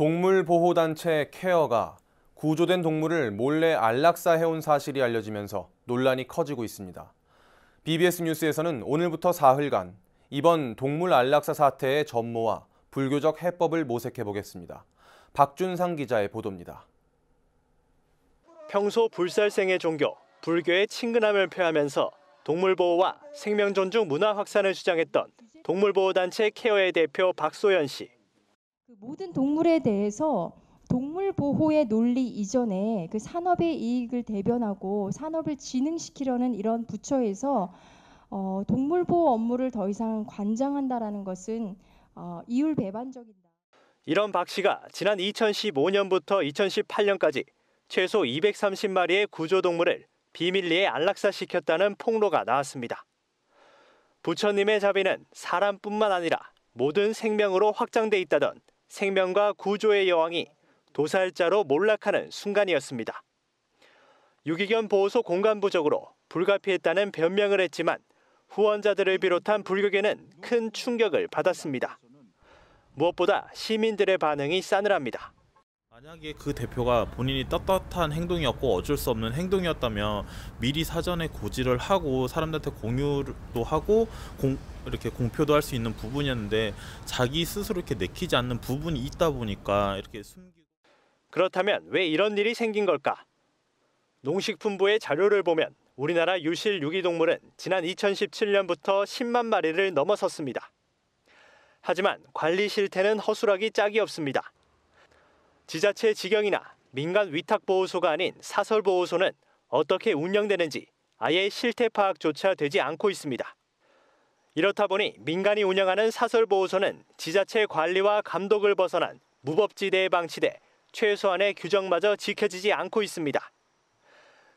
동물보호단체 케어가 구조된 동물을 몰래 안락사해온 사실이 알려지면서 논란이 커지고 있습니다. BBS 뉴스에서는 오늘부터 사흘간 이번 동물 안락사 사태의 전모와 불교적 해법을 모색해 보겠습니다. 박준상 기자의 보도입니다. 평소 불살생의 종교, 불교의 친근함을 표하면서 동물보호와 생명존중 문화 확산을 주장했던 동물보호단체 케어의 대표 박소연 씨. 그 모든 동물에 대해서 동물 보호의 논리 이전에 그 산업의 이익을 대변하고 산업을 진흥시키려는 이런 부처에서 어, 동물 보호 업무를 더 이상 관장한다라는 것은 어, 이율 배반적인다. 이런 박 씨가 지난 2015년부터 2018년까지 최소 230마리의 구조동물을 비밀리에 안락사시켰다는 폭로가 나왔습니다. 부처님의 자비는 사람뿐만 아니라 모든 생명으로 확장돼 있다던 생명과 구조의 여왕이 도살자로 몰락하는 순간이었습니다. 유기견 보호소 공간 부족으로 불가피했다는 변명을 했지만 후원자들을 비롯한 불교계는 큰 충격을 받았습니다. 무엇보다 시민들의 반응이 싸늘합니다. 만약에 그 대표가 본인이 떳떳한 행동이었고 어쩔 수 없는 행동이었다면 미리 사전에 고지를 하고 사람들한테 공유도 하고 공, 이렇게 공표도 할 수 있는 부분이었는데 자기 스스로 이렇게 내키지 않는 부분이 있다 보니까 이렇게 숨기고 그렇다면 왜 이런 일이 생긴 걸까? 농식품부의 자료를 보면 우리나라 유실 유기동물은 지난 2017년부터 10만 마리를 넘어섰습니다. 하지만 관리 실태는 허술하기 짝이 없습니다. 지자체 직영이나 민간 위탁보호소가 아닌 사설보호소는 어떻게 운영되는지 아예 실태 파악조차 되지 않고 있습니다. 이렇다 보니 민간이 운영하는 사설보호소는 지자체 관리와 감독을 벗어난 무법지대에 방치돼 최소한의 규정마저 지켜지지 않고 있습니다.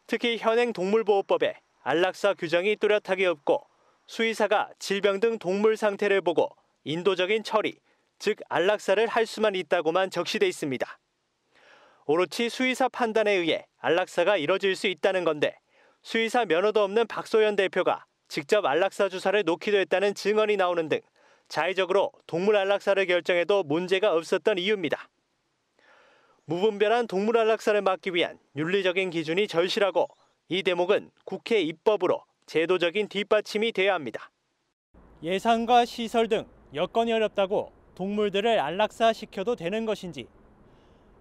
특히 현행 동물보호법에 안락사 규정이 뚜렷하게 없고 수의사가 질병 등 동물 상태를 보고 인도적인 처리, 즉 안락사를 할 수만 있다고만 적시돼 있습니다. 오로치 수의사 판단에 의해 안락사가 이뤄질 수 있다는 건데 수의사 면허도 없는 박소연 대표가 직접 안락사 주사를 놓기도 했다는 증언이 나오는 등 자의적으로 동물 안락사를 결정해도 문제가 없었던 이유입니다. 무분별한 동물 안락사를 막기 위한 윤리적인 기준이 절실하고 이 대목은 국회 입법으로 제도적인 뒷받침이 돼야 합니다. 예산과 시설 등 여건이 어렵다고 동물들을 안락사시켜도 되는 것인지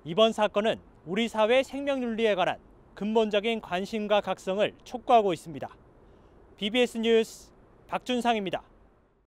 이번 사건은 우리 사회 생명윤리에 관한 근본적인 관심과 각성을 촉구하고 있습니다. BBS 뉴스 박준상입니다.